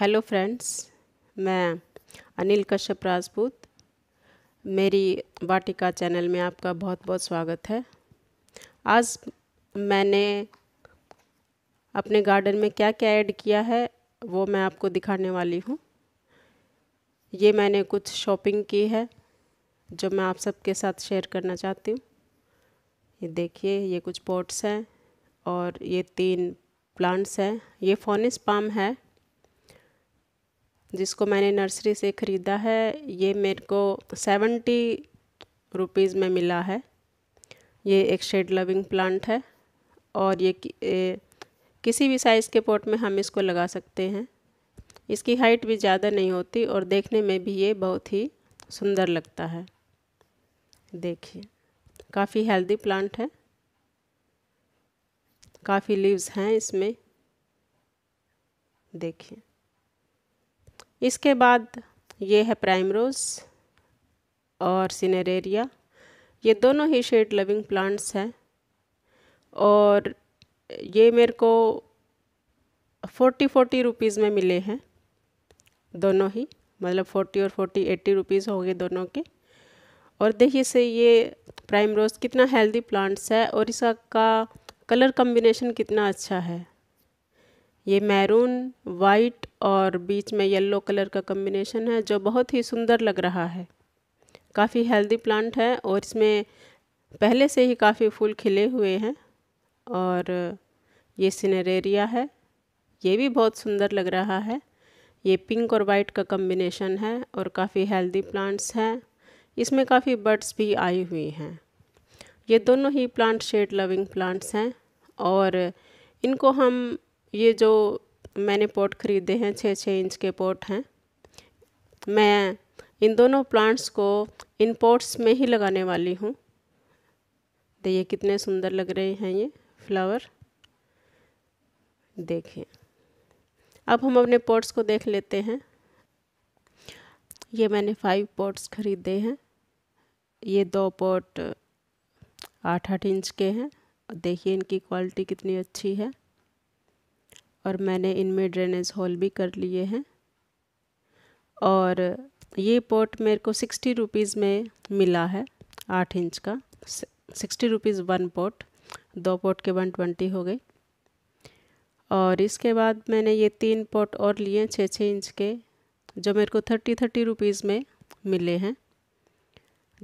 hello friends मैं अनिल कश्यप राजपूत मेरी वाटिका channel में आपका बहुत बहुत स्वागत है आज मैंने अपने गार्डन में क्या क्या ऐड किया है वो मैं आपको दिखाने वाली हूँ ये मैंने कुछ शॉपिंग की है जो मैं आप सबके साथ शेयर करना चाहती हूँ ये देखिए ये कुछ पॉट्स हैं और ये तीन प्लांट्स हैं ये फोनिस पाम है जिसको मैंने नर्सरी से ख़रीदा है ये मेरे को सेवेंटी रुपीज़ में मिला है ये एक शेड लविंग प्लांट है और ये कि, ए, किसी भी साइज़ के पॉट में हम इसको लगा सकते हैं इसकी हाइट भी ज़्यादा नहीं होती और देखने में भी ये बहुत ही सुंदर लगता है देखिए काफ़ी हेल्दी प्लांट है काफ़ी लीव्स हैं इसमें देखिए इसके बाद ये है प्राइम रोज़ और सिनेरेरिया ये दोनों ही शेड लविंग प्लांट्स हैं और ये मेरे को फोर्टी फोर्टी रुपीज़ में मिले हैं दोनों ही मतलब फोर्टी और फोर्टी एट्टी रुपीज़ हो गए दोनों के और देखिए से ये प्राइम रोज़ कितना हेल्दी प्लांट्स है और इसका का कलर कम्बिनेशन कितना अच्छा है ये मैरून वाइट और बीच में येलो कलर का कम्बिनेशन है जो बहुत ही सुंदर लग रहा है काफ़ी हेल्दी प्लांट है और इसमें पहले से ही काफ़ी फूल खिले हुए हैं और ये सिनेरेरिया है ये भी बहुत सुंदर लग रहा है ये पिंक और वाइट का कम्बिनेशन है और काफ़ी हेल्दी प्लांट्स हैं इसमें काफ़ी बर्ड्स भी आई हुई हैं ये दोनों ही प्लांट शेड लविंग प्लांट्स हैं और इनको हम ये जो मैंने पॉट ख़रीदे हैं छः छः इंच के पॉट हैं मैं इन दोनों प्लांट्स को इन पॉट्स में ही लगाने वाली हूँ देखिए कितने सुंदर लग रहे हैं ये फ्लावर देखिए अब हम अपने पॉट्स को देख लेते हैं ये मैंने फाइव पॉट्स ख़रीदे हैं ये दो पॉट आठ आठ इंच के हैं देखिए इनकी क्वालिटी कितनी अच्छी है और मैंने इनमें ड्रेनेज होल भी कर लिए हैं और ये पॉट मेरे को सिक्सटी रुपीज़ में मिला है आठ इंच का सिक्सटी रुपीज़ वन पॉट दो पॉट के वन ट्वेंटी हो गए और इसके बाद मैंने ये तीन पॉट और लिए छः छः इंच के जो मेरे को थर्टी थर्टी रुपीज़ में मिले हैं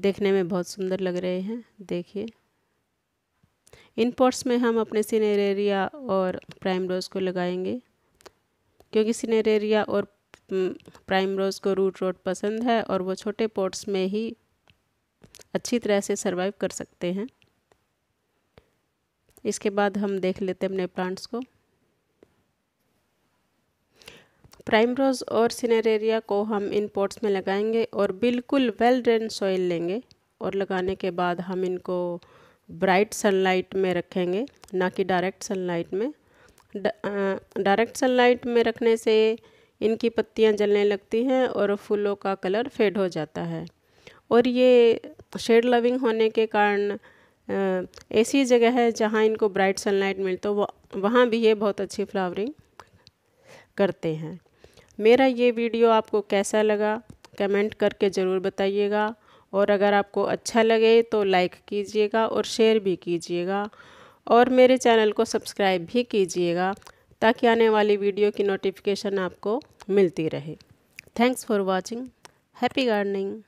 देखने में बहुत सुंदर लग रहे हैं देखिए इन पॉट्स में हम अपने सिनेरेरिया और प्राइम रोज़ को लगाएंगे क्योंकि सिनेरेरिया और प्राइम रोज़ को रूट रोट पसंद है और वो छोटे पॉट्स में ही अच्छी तरह से सर्वाइव कर सकते हैं इसके बाद हम देख लेते हैं अपने प्लांट्स को प्राइम रोज़ और सिनेरेरिया को हम इन पॉट्स में लगाएंगे और बिल्कुल वेल ड्रेन सॉइल लेंगे और लगाने के बाद हम इनको ब्राइट सनलाइट में रखेंगे ना कि डायरेक्ट सनलाइट में डायरेक्ट सनलाइट में रखने से इनकी पत्तियां जलने लगती हैं और फूलों का कलर फेड हो जाता है और ये शेड लविंग होने के कारण ऐसी जगह है जहाँ इनको ब्राइट सनलाइट मिल तो वहाँ भी ये बहुत अच्छी फ्लावरिंग करते हैं मेरा ये वीडियो आपको कैसा लगा कमेंट करके ज़रूर बताइएगा और अगर आपको अच्छा लगे तो लाइक कीजिएगा और शेयर भी कीजिएगा और मेरे चैनल को सब्सक्राइब भी कीजिएगा ताकि आने वाली वीडियो की नोटिफिकेशन आपको मिलती रहे thanks for watching happy gardening